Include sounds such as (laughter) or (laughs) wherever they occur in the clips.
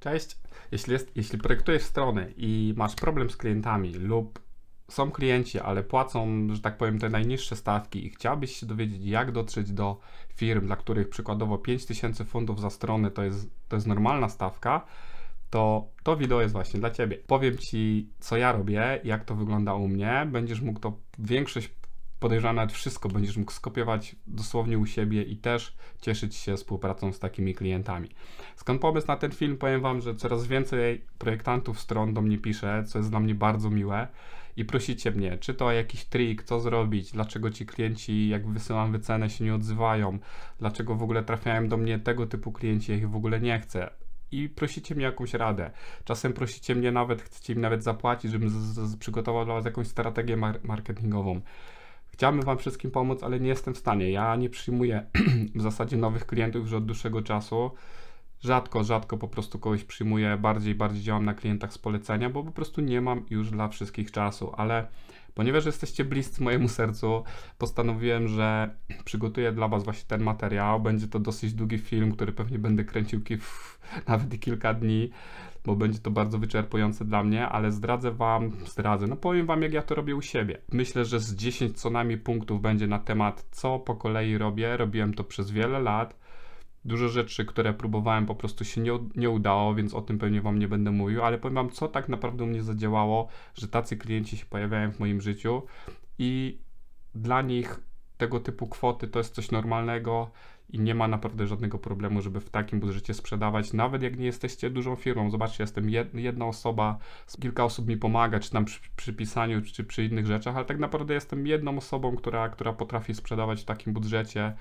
Cześć. Jeśli, jest, jeśli projektujesz strony i masz problem z klientami lub są klienci, ale płacą, że tak powiem, te najniższe stawki i chciałbyś się dowiedzieć, jak dotrzeć do firm, dla których przykładowo 5000 funtów za stronę to jest, to jest normalna stawka, to to wideo jest właśnie dla Ciebie. Powiem Ci, co ja robię, jak to wygląda u mnie. Będziesz mógł to większość podejrzewam nawet wszystko będziesz mógł skopiować dosłownie u siebie i też cieszyć się współpracą z takimi klientami. Skąd pomysł na ten film? Powiem Wam, że coraz więcej projektantów stron do mnie pisze, co jest dla mnie bardzo miłe i prosicie mnie, czy to jakiś trik, co zrobić, dlaczego ci klienci, jak wysyłam wycenę, się nie odzywają, dlaczego w ogóle trafiają do mnie tego typu klienci, ja ich w ogóle nie chcę i prosicie mnie jakąś radę. Czasem prosicie mnie nawet, chcecie mi nawet zapłacić, żebym z, z, przygotował dla Was jakąś strategię mar marketingową chciałbym Wam wszystkim pomóc, ale nie jestem w stanie. Ja nie przyjmuję (clears throat) w zasadzie nowych klientów już od dłuższego czasu. Rzadko, rzadko po prostu kogoś przyjmuję, bardziej, bardziej działam na klientach z polecenia, bo po prostu nie mam już dla wszystkich czasu, ale ponieważ jesteście bliscy mojemu sercu, postanowiłem, że (clears throat) przygotuję dla Was właśnie ten materiał. Będzie to dosyć długi film, który pewnie będę kręcił (laughs) nawet kilka dni bo będzie to bardzo wyczerpujące dla mnie, ale zdradzę Wam, zdradzę, no powiem Wam, jak ja to robię u siebie. Myślę, że z 10 co najmniej punktów będzie na temat, co po kolei robię. Robiłem to przez wiele lat. Dużo rzeczy, które próbowałem, po prostu się nie, nie udało, więc o tym pewnie Wam nie będę mówił, ale powiem Wam, co tak naprawdę u mnie zadziałało, że tacy klienci się pojawiają w moim życiu i dla nich tego typu kwoty to jest coś normalnego, i nie ma naprawdę żadnego problemu, żeby w takim budżecie sprzedawać, nawet jak nie jesteście dużą firmą. Zobaczcie, jestem jedna osoba, kilka osób mi pomaga, czy tam przy, przy pisaniu, czy przy innych rzeczach, ale tak naprawdę jestem jedną osobą, która, która potrafi sprzedawać w takim budżecie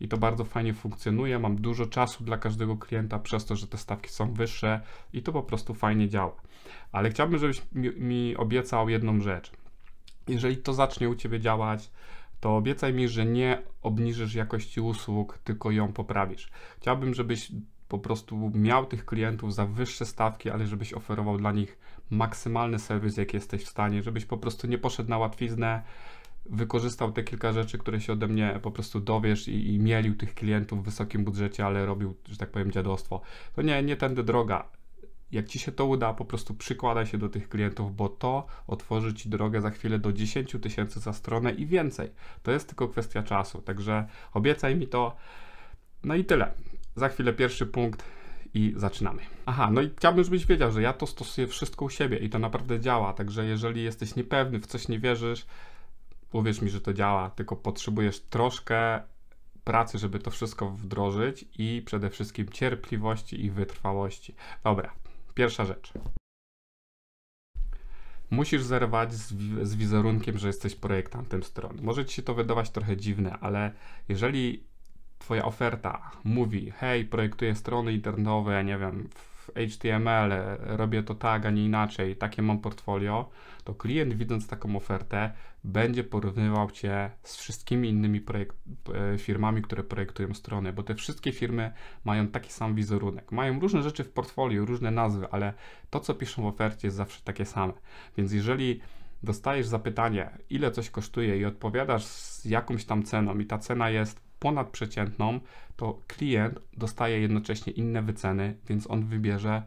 i to bardzo fajnie funkcjonuje. Mam dużo czasu dla każdego klienta przez to, że te stawki są wyższe i to po prostu fajnie działa. Ale chciałbym, żebyś mi, mi obiecał jedną rzecz. Jeżeli to zacznie u Ciebie działać, to obiecaj mi, że nie obniżysz jakości usług, tylko ją poprawisz. Chciałbym, żebyś po prostu miał tych klientów za wyższe stawki, ale żebyś oferował dla nich maksymalny serwis, jaki jesteś w stanie, żebyś po prostu nie poszedł na łatwiznę, wykorzystał te kilka rzeczy, które się ode mnie po prostu dowiesz i, i mielił tych klientów w wysokim budżecie, ale robił, że tak powiem, dziadostwo. To nie, nie tędy droga jak ci się to uda, po prostu przykładaj się do tych klientów, bo to otworzy ci drogę za chwilę do 10 tysięcy za stronę i więcej. To jest tylko kwestia czasu, także obiecaj mi to. No i tyle. Za chwilę pierwszy punkt i zaczynamy. Aha, no i chciałbym, żebyś wiedział, że ja to stosuję wszystko u siebie i to naprawdę działa. Także jeżeli jesteś niepewny, w coś nie wierzysz, uwierz mi, że to działa, tylko potrzebujesz troszkę pracy, żeby to wszystko wdrożyć i przede wszystkim cierpliwości i wytrwałości. Dobra, Pierwsza rzecz. Musisz zerwać z, z wizerunkiem, że jesteś projektantem strony. Może ci się to wydawać trochę dziwne, ale jeżeli Twoja oferta mówi, hej, projektuję strony internetowe, nie wiem, w HTML, robię to tak, a nie inaczej, takie mam portfolio, to klient widząc taką ofertę będzie porównywał Cię z wszystkimi innymi projekt, e, firmami, które projektują strony, bo te wszystkie firmy mają taki sam wizerunek. Mają różne rzeczy w portfolio, różne nazwy, ale to, co piszą w ofercie, jest zawsze takie same. Więc jeżeli dostajesz zapytanie, ile coś kosztuje i odpowiadasz z jakąś tam ceną i ta cena jest ponadprzeciętną, to klient dostaje jednocześnie inne wyceny, więc on wybierze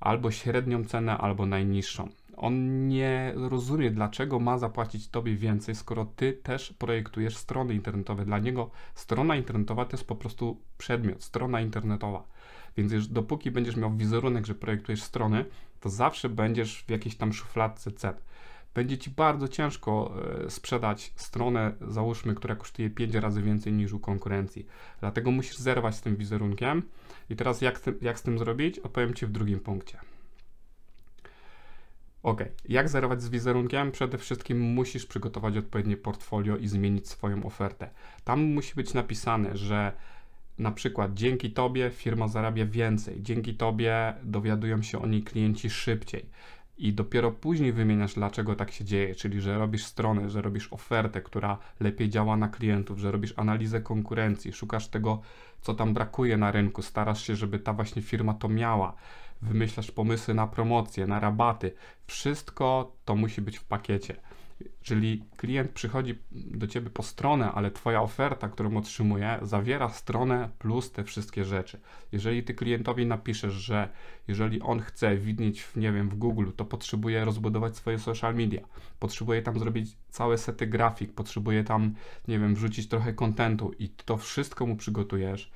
albo średnią cenę, albo najniższą. On nie rozumie, dlaczego ma zapłacić tobie więcej, skoro ty też projektujesz strony internetowe. Dla niego strona internetowa to jest po prostu przedmiot, strona internetowa. Więc dopóki będziesz miał wizerunek, że projektujesz strony, to zawsze będziesz w jakiejś tam szufladce cen. Będzie ci bardzo ciężko e, sprzedać stronę, załóżmy, która kosztuje 5 razy więcej niż u konkurencji. Dlatego musisz zerwać z tym wizerunkiem. I teraz jak, jak z tym zrobić? Opowiem ci w drugim punkcie. Ok, jak zerować z wizerunkiem? Przede wszystkim musisz przygotować odpowiednie portfolio i zmienić swoją ofertę. Tam musi być napisane, że na przykład dzięki Tobie firma zarabia więcej, dzięki Tobie dowiadują się o niej klienci szybciej. I dopiero później wymieniasz, dlaczego tak się dzieje, czyli że robisz stronę, że robisz ofertę, która lepiej działa na klientów, że robisz analizę konkurencji, szukasz tego, co tam brakuje na rynku, starasz się, żeby ta właśnie firma to miała wymyślasz pomysły na promocje, na rabaty. Wszystko to musi być w pakiecie. Czyli klient przychodzi do ciebie po stronę, ale twoja oferta, którą otrzymuje, zawiera stronę plus te wszystkie rzeczy. Jeżeli ty klientowi napiszesz, że jeżeli on chce widnieć, w, nie wiem, w Google, to potrzebuje rozbudować swoje social media, potrzebuje tam zrobić całe sety grafik, potrzebuje tam, nie wiem, wrzucić trochę kontentu i to wszystko mu przygotujesz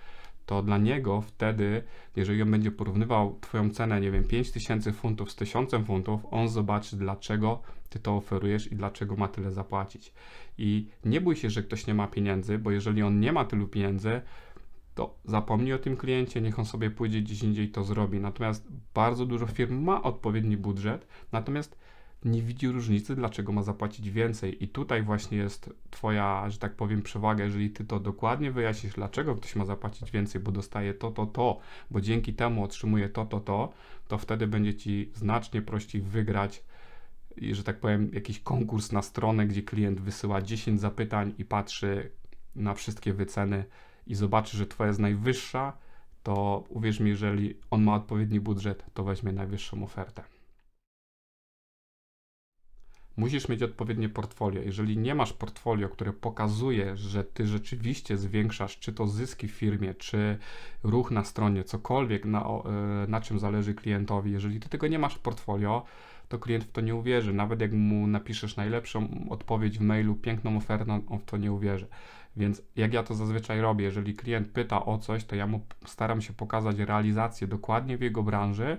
to dla niego wtedy, jeżeli on będzie porównywał Twoją cenę, nie wiem, 5000 funtów z 1000 funtów, on zobaczy, dlaczego Ty to oferujesz i dlaczego ma tyle zapłacić. I nie bój się, że ktoś nie ma pieniędzy, bo jeżeli on nie ma tylu pieniędzy, to zapomnij o tym kliencie, niech on sobie pójdzie gdzieś indziej i to zrobi. Natomiast bardzo dużo firm ma odpowiedni budżet, natomiast nie widzi różnicy, dlaczego ma zapłacić więcej. I tutaj właśnie jest Twoja, że tak powiem, przewaga, jeżeli Ty to dokładnie wyjaśnisz, dlaczego ktoś ma zapłacić więcej, bo dostaje to, to, to, bo dzięki temu otrzymuje to, to, to, to wtedy będzie Ci znacznie prościej wygrać że tak powiem, jakiś konkurs na stronę, gdzie klient wysyła 10 zapytań i patrzy na wszystkie wyceny i zobaczy, że Twoja jest najwyższa, to uwierz mi, jeżeli on ma odpowiedni budżet, to weźmie najwyższą ofertę musisz mieć odpowiednie portfolio. Jeżeli nie masz portfolio, które pokazuje, że ty rzeczywiście zwiększasz czy to zyski w firmie, czy ruch na stronie, cokolwiek, na, e, na czym zależy klientowi, jeżeli ty tego nie masz portfolio, to klient w to nie uwierzy. Nawet jak mu napiszesz najlepszą odpowiedź w mailu, piękną ofertę, on w to nie uwierzy. Więc jak ja to zazwyczaj robię, jeżeli klient pyta o coś, to ja mu staram się pokazać realizację dokładnie w jego branży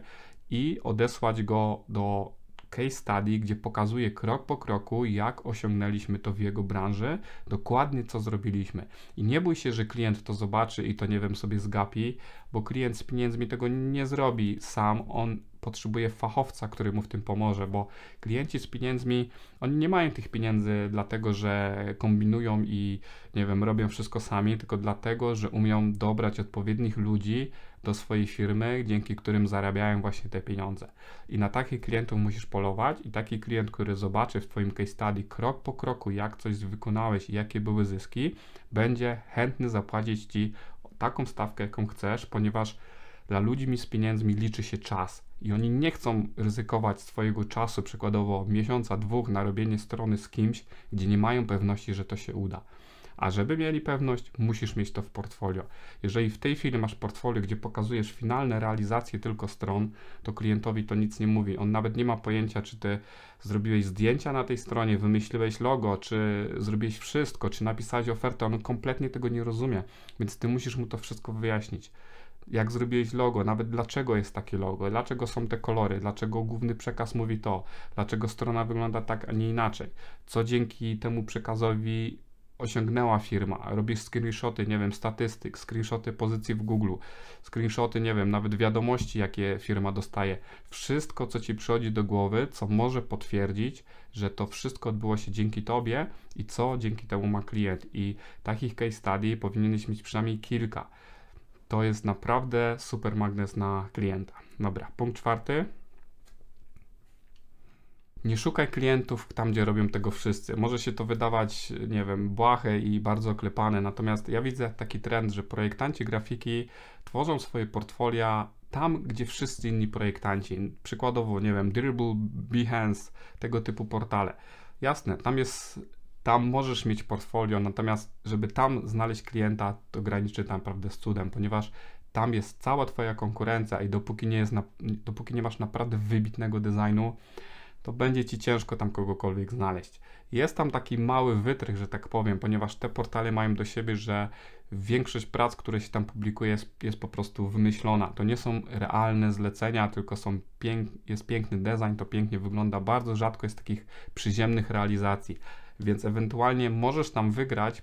i odesłać go do case study, gdzie pokazuje krok po kroku, jak osiągnęliśmy to w jego branży, dokładnie co zrobiliśmy. I nie bój się, że klient to zobaczy i to nie wiem sobie zgapi, bo klient z pieniędzmi tego nie zrobi sam. On potrzebuje fachowca, który mu w tym pomoże, bo klienci z pieniędzmi, oni nie mają tych pieniędzy dlatego, że kombinują i nie wiem, robią wszystko sami, tylko dlatego, że umią dobrać odpowiednich ludzi do swojej firmy, dzięki którym zarabiają właśnie te pieniądze. I na takich klientów musisz polować i taki klient, który zobaczy w Twoim case study krok po kroku, jak coś wykonałeś i jakie były zyski, będzie chętny zapłacić Ci taką stawkę, jaką chcesz, ponieważ dla ludzi mi z pieniędzmi liczy się czas i oni nie chcą ryzykować swojego czasu, przykładowo miesiąca, dwóch, na robienie strony z kimś, gdzie nie mają pewności, że to się uda. A żeby mieli pewność, musisz mieć to w portfolio. Jeżeli w tej chwili masz portfolio, gdzie pokazujesz finalne realizacje tylko stron, to klientowi to nic nie mówi. On nawet nie ma pojęcia, czy ty zrobiłeś zdjęcia na tej stronie, wymyśliłeś logo, czy zrobiłeś wszystko, czy napisałeś ofertę. On kompletnie tego nie rozumie, więc ty musisz mu to wszystko wyjaśnić jak zrobiłeś logo, nawet dlaczego jest takie logo, dlaczego są te kolory, dlaczego główny przekaz mówi to, dlaczego strona wygląda tak, a nie inaczej, co dzięki temu przekazowi osiągnęła firma, robisz screenshoty, nie wiem, statystyk, screenshoty pozycji w Google, screenshoty, nie wiem, nawet wiadomości, jakie firma dostaje. Wszystko, co ci przychodzi do głowy, co może potwierdzić, że to wszystko odbyło się dzięki tobie i co dzięki temu ma klient. I takich case study powinieneś mieć przynajmniej kilka to jest naprawdę super magnes na klienta. Dobra, punkt czwarty. Nie szukaj klientów tam, gdzie robią tego wszyscy. Może się to wydawać, nie wiem, błahe i bardzo oklepane, natomiast ja widzę taki trend, że projektanci grafiki tworzą swoje portfolia tam, gdzie wszyscy inni projektanci. Przykładowo, nie wiem, Dribble, Behance, tego typu portale. Jasne, tam jest tam możesz mieć portfolio, natomiast żeby tam znaleźć klienta, to graniczy naprawdę z cudem, ponieważ tam jest cała Twoja konkurencja i dopóki nie, jest na, dopóki nie masz naprawdę wybitnego designu, to będzie Ci ciężko tam kogokolwiek znaleźć. Jest tam taki mały wytrych, że tak powiem, ponieważ te portale mają do siebie, że większość prac, które się tam publikuje, jest, jest po prostu wymyślona. To nie są realne zlecenia, tylko są pięk jest piękny design, to pięknie wygląda. Bardzo rzadko jest takich przyziemnych realizacji więc ewentualnie możesz tam wygrać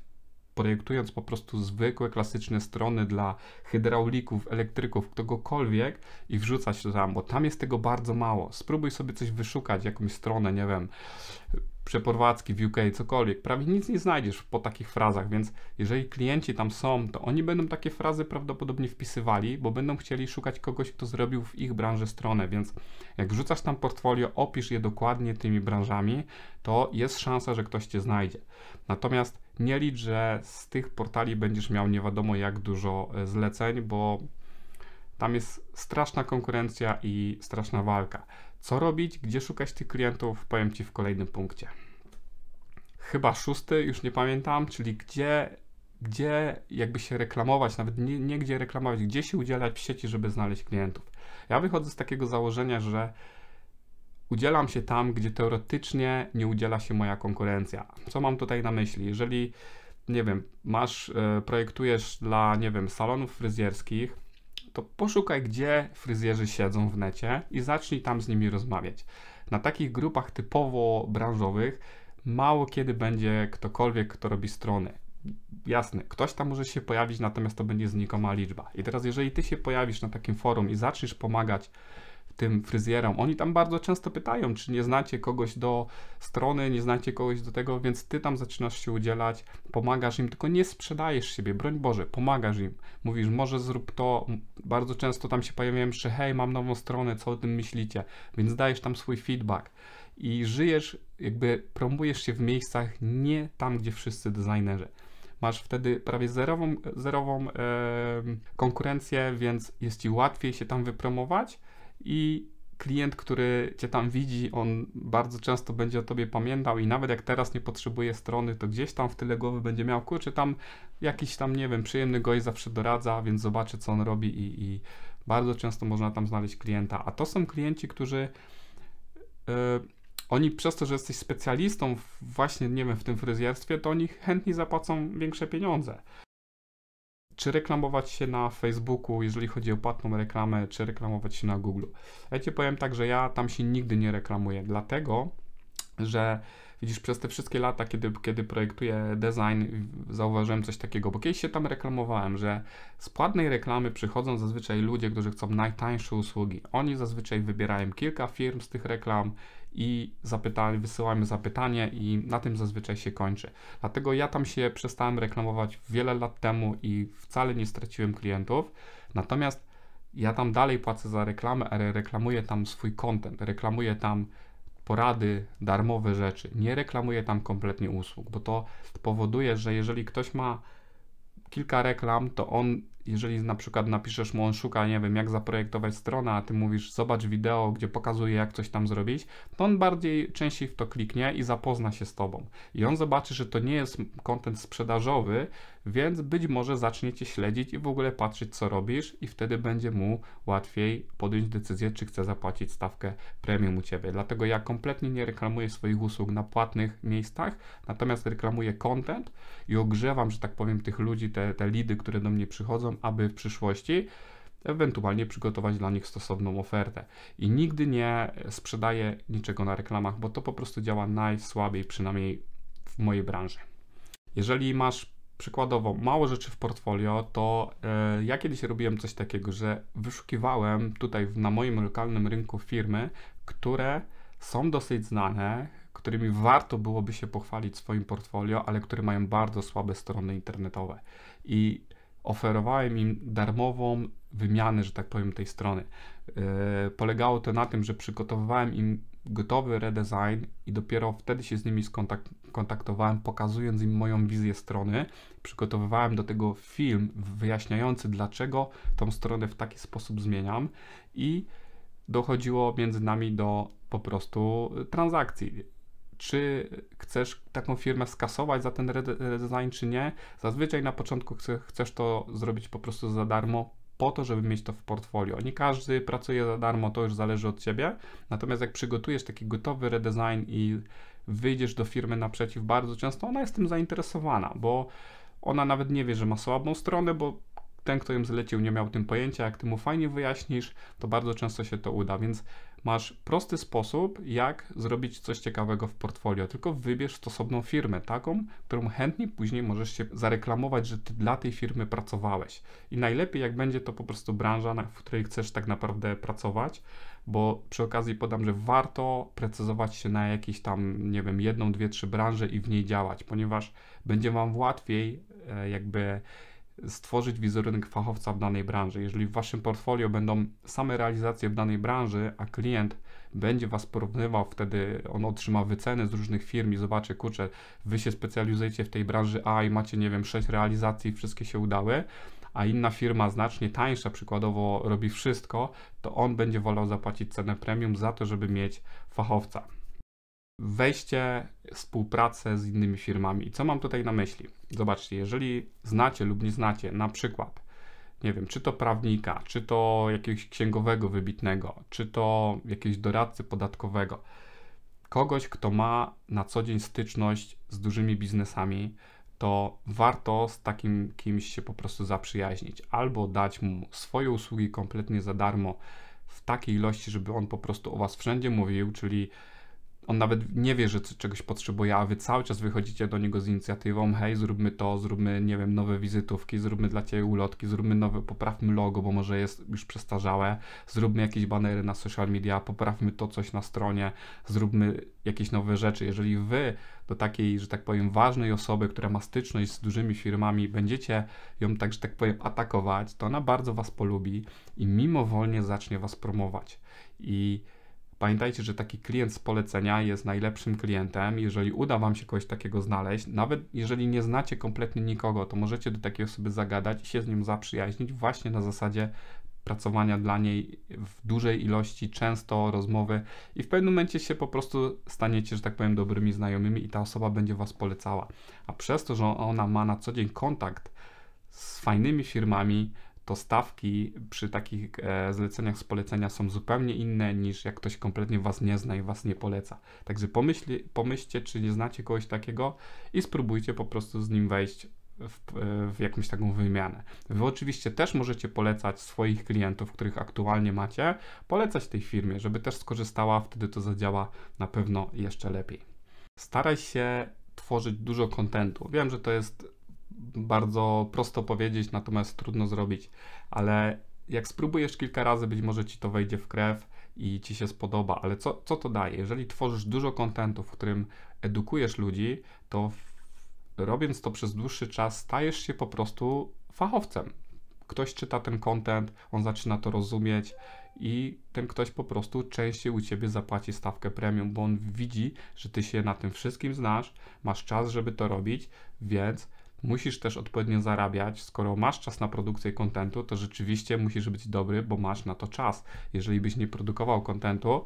projektując po prostu zwykłe, klasyczne strony dla hydraulików, elektryków, kogokolwiek i wrzucać to tam, bo tam jest tego bardzo mało. Spróbuj sobie coś wyszukać, jakąś stronę, nie wiem, przeprowadzki w UK, cokolwiek. Prawie nic nie znajdziesz po takich frazach, więc jeżeli klienci tam są, to oni będą takie frazy prawdopodobnie wpisywali, bo będą chcieli szukać kogoś, kto zrobił w ich branży stronę, więc jak wrzucasz tam portfolio, opisz je dokładnie tymi branżami, to jest szansa, że ktoś cię znajdzie. Natomiast nie licz, że z tych portali będziesz miał nie wiadomo jak dużo e, zleceń, bo tam jest straszna konkurencja i straszna walka. Co robić, gdzie szukać tych klientów, powiem Ci w kolejnym punkcie. Chyba szósty, już nie pamiętam, czyli gdzie, gdzie jakby się reklamować, nawet nie, nie gdzie reklamować, gdzie się udzielać w sieci, żeby znaleźć klientów. Ja wychodzę z takiego założenia, że udzielam się tam, gdzie teoretycznie nie udziela się moja konkurencja. Co mam tutaj na myśli? Jeżeli, nie wiem, masz, e, projektujesz dla, nie wiem, salonów fryzjerskich, to poszukaj, gdzie fryzjerzy siedzą w necie i zacznij tam z nimi rozmawiać. Na takich grupach typowo branżowych mało kiedy będzie ktokolwiek, kto robi strony. Jasne, ktoś tam może się pojawić, natomiast to będzie znikoma liczba. I teraz, jeżeli ty się pojawisz na takim forum i zaczniesz pomagać tym fryzjerom. Oni tam bardzo często pytają, czy nie znacie kogoś do strony, nie znacie kogoś do tego, więc ty tam zaczynasz się udzielać, pomagasz im, tylko nie sprzedajesz siebie, broń Boże, pomagasz im. Mówisz, może zrób to. Bardzo często tam się pojawiają że hej, mam nową stronę, co o tym myślicie? Więc dajesz tam swój feedback i żyjesz, jakby promujesz się w miejscach nie tam, gdzie wszyscy designerzy masz wtedy prawie zerową, zerową konkurencję, więc jest ci łatwiej się tam wypromować i klient, który cię tam widzi, on bardzo często będzie o tobie pamiętał i nawet jak teraz nie potrzebuje strony, to gdzieś tam w tyle głowy będzie miał, kurczę, tam jakiś tam, nie wiem, przyjemny gość zawsze doradza, więc zobaczy, co on robi i, i bardzo często można tam znaleźć klienta. A to są klienci, którzy yy, oni przez to, że jesteś specjalistą w, właśnie, nie wiem, w tym fryzjerstwie, to oni chętnie zapłacą większe pieniądze czy reklamować się na Facebooku, jeżeli chodzi o płatną reklamę, czy reklamować się na Google. Ja Ci powiem tak, że ja tam się nigdy nie reklamuję, dlatego, że Widzisz, przez te wszystkie lata, kiedy, kiedy projektuję design, zauważyłem coś takiego, bo kiedyś się tam reklamowałem, że z płatnej reklamy przychodzą zazwyczaj ludzie, którzy chcą najtańsze usługi. Oni zazwyczaj wybierają kilka firm z tych reklam i wysyłają wysyłamy zapytanie i na tym zazwyczaj się kończy. Dlatego ja tam się przestałem reklamować wiele lat temu i wcale nie straciłem klientów. Natomiast ja tam dalej płacę za reklamę, ale reklamuję tam swój content, reklamuję tam porady, darmowe rzeczy. Nie reklamuję tam kompletnie usług, bo to powoduje, że jeżeli ktoś ma kilka reklam, to on jeżeli na przykład napiszesz mu, on szuka, nie wiem, jak zaprojektować stronę, a ty mówisz, zobacz wideo, gdzie pokazuje, jak coś tam zrobić, to on bardziej częściej w to kliknie i zapozna się z tobą. I on zobaczy, że to nie jest kontent sprzedażowy, więc być może zacznie cię śledzić i w ogóle patrzeć, co robisz, i wtedy będzie mu łatwiej podjąć decyzję, czy chce zapłacić stawkę premium u ciebie. Dlatego ja kompletnie nie reklamuję swoich usług na płatnych miejscach, natomiast reklamuję content i ogrzewam, że tak powiem, tych ludzi, te, te lidy, które do mnie przychodzą aby w przyszłości ewentualnie przygotować dla nich stosowną ofertę. I nigdy nie sprzedaję niczego na reklamach, bo to po prostu działa najsłabiej, przynajmniej w mojej branży. Jeżeli masz przykładowo mało rzeczy w portfolio, to y, ja kiedyś robiłem coś takiego, że wyszukiwałem tutaj w, na moim lokalnym rynku firmy, które są dosyć znane, którymi warto byłoby się pochwalić swoim portfolio, ale które mają bardzo słabe strony internetowe. I oferowałem im darmową wymianę, że tak powiem, tej strony. E, polegało to na tym, że przygotowywałem im gotowy redesign i dopiero wtedy się z nimi skontaktowałem, pokazując im moją wizję strony. Przygotowywałem do tego film wyjaśniający, dlaczego tą stronę w taki sposób zmieniam i dochodziło między nami do po prostu transakcji czy chcesz taką firmę skasować za ten redesign, czy nie. Zazwyczaj na początku chcesz to zrobić po prostu za darmo, po to, żeby mieć to w portfolio. Nie każdy pracuje za darmo, to już zależy od ciebie. Natomiast jak przygotujesz taki gotowy redesign i wyjdziesz do firmy naprzeciw, bardzo często ona jest tym zainteresowana, bo ona nawet nie wie, że ma słabą stronę, bo ten, kto ją zlecił, nie miał tym pojęcia. Jak ty mu fajnie wyjaśnisz, to bardzo często się to uda. Więc masz prosty sposób, jak zrobić coś ciekawego w portfolio, tylko wybierz stosowną firmę, taką, którą chętnie później możesz się zareklamować, że ty dla tej firmy pracowałeś. I najlepiej, jak będzie to po prostu branża, w której chcesz tak naprawdę pracować, bo przy okazji podam, że warto precyzować się na jakieś tam, nie wiem, jedną, dwie, trzy branże i w niej działać, ponieważ będzie Wam łatwiej e, jakby stworzyć wizerunek fachowca w danej branży. Jeżeli w waszym portfolio będą same realizacje w danej branży, a klient będzie was porównywał, wtedy on otrzyma wyceny z różnych firm i zobaczy, kurczę, wy się specjalizujecie w tej branży A i macie, nie wiem, 6 realizacji, wszystkie się udały, a inna firma znacznie tańsza, przykładowo robi wszystko, to on będzie wolał zapłacić cenę premium za to, żeby mieć fachowca. Wejście, współpracę z innymi firmami. I co mam tutaj na myśli? Zobaczcie, jeżeli znacie lub nie znacie na przykład, nie wiem, czy to prawnika, czy to jakiegoś księgowego wybitnego, czy to jakiegoś doradcy podatkowego, kogoś, kto ma na co dzień styczność z dużymi biznesami, to warto z takim kimś się po prostu zaprzyjaźnić albo dać mu swoje usługi kompletnie za darmo w takiej ilości, żeby on po prostu o was wszędzie mówił, czyli on nawet nie wie, że czegoś potrzebuje, a wy cały czas wychodzicie do niego z inicjatywą, hej, zróbmy to, zróbmy, nie wiem, nowe wizytówki, zróbmy dla ciebie ulotki, zróbmy nowe, poprawmy logo, bo może jest już przestarzałe, zróbmy jakieś banery na social media, poprawmy to coś na stronie, zróbmy jakieś nowe rzeczy. Jeżeli wy do takiej, że tak powiem, ważnej osoby, która ma styczność z dużymi firmami, będziecie ją tak, że tak powiem, atakować, to ona bardzo was polubi i mimowolnie zacznie was promować. I Pamiętajcie, że taki klient z polecenia jest najlepszym klientem. Jeżeli uda Wam się kogoś takiego znaleźć, nawet jeżeli nie znacie kompletnie nikogo, to możecie do takiej osoby zagadać i się z nim zaprzyjaźnić właśnie na zasadzie pracowania dla niej w dużej ilości, często rozmowy i w pewnym momencie się po prostu staniecie, że tak powiem, dobrymi znajomymi i ta osoba będzie Was polecała. A przez to, że ona ma na co dzień kontakt z fajnymi firmami, to stawki przy takich e, zleceniach z polecenia są zupełnie inne niż jak ktoś kompletnie was nie zna i was nie poleca. Także pomyślcie, czy nie znacie kogoś takiego i spróbujcie po prostu z nim wejść w, e, w, jakąś taką wymianę. Wy oczywiście też możecie polecać swoich klientów, których aktualnie macie, polecać tej firmie, żeby też skorzystała, wtedy to zadziała na pewno jeszcze lepiej. Staraj się tworzyć dużo kontentu. Wiem, że to jest bardzo prosto powiedzieć, natomiast trudno zrobić. Ale jak spróbujesz kilka razy, być może ci to wejdzie w krew i ci się spodoba. Ale co, co to daje? Jeżeli tworzysz dużo kontentu, w którym edukujesz ludzi, to robiąc to przez dłuższy czas, stajesz się po prostu fachowcem. Ktoś czyta ten kontent, on zaczyna to rozumieć i ten ktoś po prostu częściej u ciebie zapłaci stawkę premium, bo on widzi, że ty się na tym wszystkim znasz, masz czas, żeby to robić, więc Musisz też odpowiednio zarabiać. Skoro masz czas na produkcję kontentu, to rzeczywiście musisz być dobry, bo masz na to czas. Jeżeli byś nie produkował kontentu,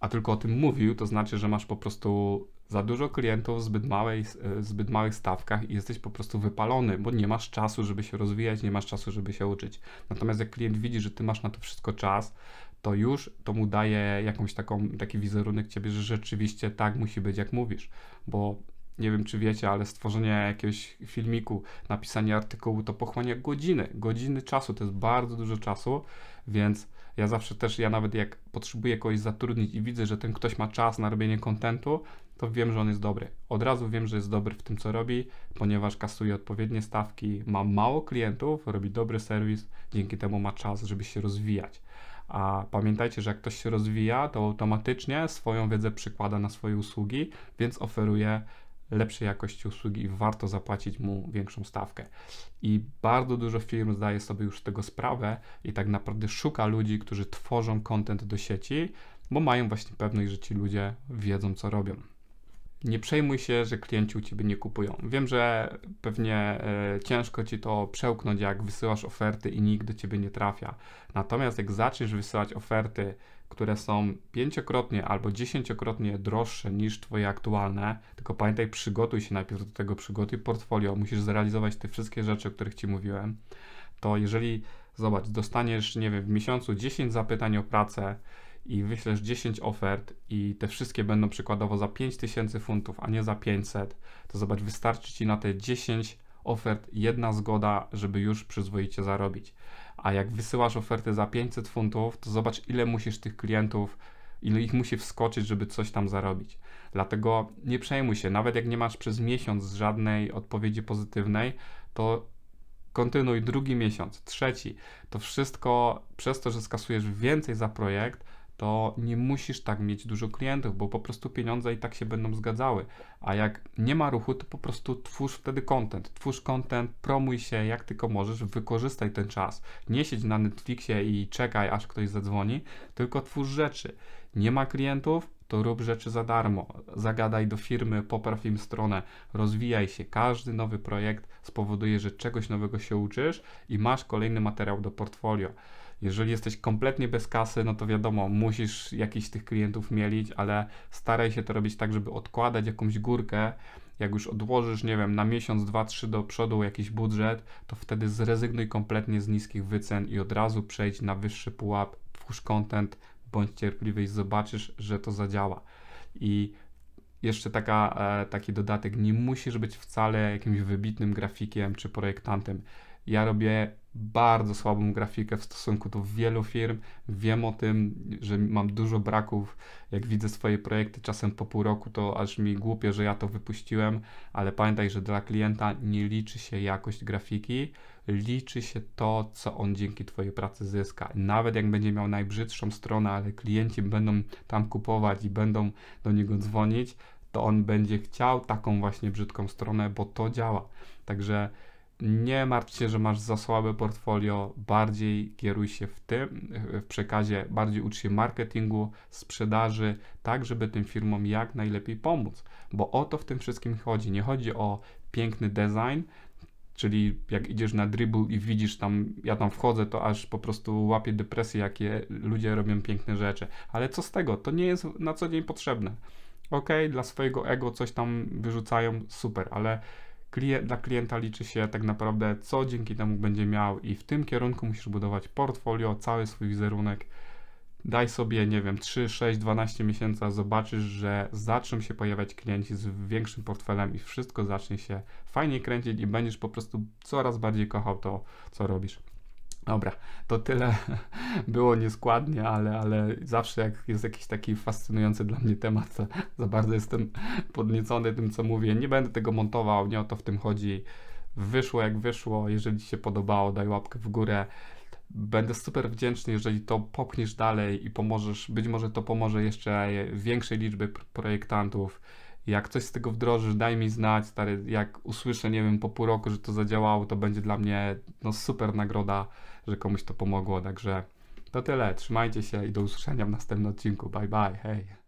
a tylko o tym mówił, to znaczy, że masz po prostu za dużo klientów w zbyt, małej, zbyt małych stawkach i jesteś po prostu wypalony, bo nie masz czasu, żeby się rozwijać, nie masz czasu, żeby się uczyć. Natomiast jak klient widzi, że ty masz na to wszystko czas, to już to mu daje jakąś taką, taki wizerunek ciebie, że rzeczywiście tak musi być, jak mówisz, bo nie wiem czy wiecie, ale stworzenie jakiegoś filmiku, napisanie artykułu to pochłania godziny, godziny czasu, to jest bardzo dużo czasu, więc ja zawsze też, ja nawet jak potrzebuję kogoś zatrudnić i widzę, że ten ktoś ma czas na robienie kontentu, to wiem, że on jest dobry. Od razu wiem, że jest dobry w tym, co robi, ponieważ kasuje odpowiednie stawki, ma mało klientów, robi dobry serwis, dzięki temu ma czas, żeby się rozwijać. A pamiętajcie, że jak ktoś się rozwija, to automatycznie swoją wiedzę przykłada na swoje usługi, więc oferuje lepszej jakości usługi i warto zapłacić mu większą stawkę. I bardzo dużo firm zdaje sobie już tego sprawę i tak naprawdę szuka ludzi, którzy tworzą kontent do sieci, bo mają właśnie pewność, że ci ludzie wiedzą, co robią. Nie przejmuj się, że klienci u ciebie nie kupują. Wiem, że pewnie e, ciężko ci to przełknąć, jak wysyłasz oferty i nikt do ciebie nie trafia. Natomiast jak zaczniesz wysyłać oferty, które są pięciokrotnie albo dziesięciokrotnie droższe niż Twoje aktualne, tylko pamiętaj, przygotuj się najpierw do tego, przygotuj portfolio, musisz zrealizować te wszystkie rzeczy, o których Ci mówiłem, to jeżeli, zobacz, dostaniesz, nie wiem, w miesiącu 10 zapytań o pracę i wyślesz 10 ofert i te wszystkie będą przykładowo za 5000 funtów, a nie za 500, to zobacz, wystarczy Ci na te 10 ofert jedna zgoda, żeby już przyzwoicie zarobić. A jak wysyłasz ofertę za 500 funtów, to zobacz ile musisz tych klientów, ile ich musi wskoczyć, żeby coś tam zarobić. Dlatego nie przejmuj się, nawet jak nie masz przez miesiąc żadnej odpowiedzi pozytywnej, to kontynuuj drugi miesiąc, trzeci. To wszystko przez to, że skasujesz więcej za projekt, to nie musisz tak mieć dużo klientów, bo po prostu pieniądze i tak się będą zgadzały. A jak nie ma ruchu, to po prostu twórz wtedy content. Twórz content, promuj się jak tylko możesz, wykorzystaj ten czas. Nie siedź na Netflixie i czekaj, aż ktoś zadzwoni, tylko twórz rzeczy. Nie ma klientów, to rób rzeczy za darmo. Zagadaj do firmy, popraw im stronę, rozwijaj się. Każdy nowy projekt spowoduje, że czegoś nowego się uczysz i masz kolejny materiał do portfolio. Jeżeli jesteś kompletnie bez kasy, no to wiadomo, musisz jakiś tych klientów mielić, ale staraj się to robić tak, żeby odkładać jakąś górkę. Jak już odłożysz, nie wiem, na miesiąc, dwa, trzy do przodu jakiś budżet, to wtedy zrezygnuj kompletnie z niskich wycen i od razu przejdź na wyższy pułap, twórz content, bądź cierpliwy i zobaczysz, że to zadziała. I jeszcze taka, e, taki dodatek, nie musisz być wcale jakimś wybitnym grafikiem czy projektantem. Ja robię bardzo słabą grafikę w stosunku do wielu firm. Wiem o tym, że mam dużo braków. Jak widzę swoje projekty czasem po pół roku, to aż mi głupie, że ja to wypuściłem, ale pamiętaj, że dla klienta nie liczy się jakość grafiki, liczy się to, co on dzięki Twojej pracy zyska. Nawet jak będzie miał najbrzydszą stronę, ale klienci będą tam kupować i będą do niego dzwonić, to on będzie chciał taką właśnie brzydką stronę, bo to działa. Także nie martw się, że masz za słabe portfolio, bardziej kieruj się w tym, w przekazie, bardziej ucz się marketingu, sprzedaży, tak żeby tym firmom jak najlepiej pomóc, bo o to w tym wszystkim chodzi. Nie chodzi o piękny design, czyli jak idziesz na dribble i widzisz tam, ja tam wchodzę, to aż po prostu łapię depresję, jakie ludzie robią piękne rzeczy. Ale co z tego? To nie jest na co dzień potrzebne. Ok, dla swojego ego coś tam wyrzucają, super, ale Klient, dla klienta liczy się tak naprawdę, co dzięki temu będzie miał, i w tym kierunku musisz budować portfolio, cały swój wizerunek. Daj sobie, nie wiem, 3, 6, 12 miesięcy, zobaczysz, że zaczną się pojawiać klienci z większym portfelem i wszystko zacznie się fajnie kręcić i będziesz po prostu coraz bardziej kochał to, co robisz. Dobra, to tyle. (laughs) Było nieskładnie, ale, ale zawsze jak jest jakiś taki fascynujący dla mnie temat, to (laughs) za bardzo jestem podniecony tym, co mówię. Nie będę tego montował, nie o to w tym chodzi. Wyszło jak wyszło. Jeżeli Ci się podobało, daj łapkę w górę. Będę super wdzięczny, jeżeli to popchniesz dalej i pomożesz. Być może to pomoże jeszcze większej liczby projektantów. Jak coś z tego wdrożysz, daj mi znać, stary. Jak usłyszę, nie wiem, po pół roku, że to zadziałało, to będzie dla mnie no, super nagroda że komuś to pomogło. Także to tyle. Trzymajcie się i do usłyszenia w następnym odcinku. Bye bye. Hej.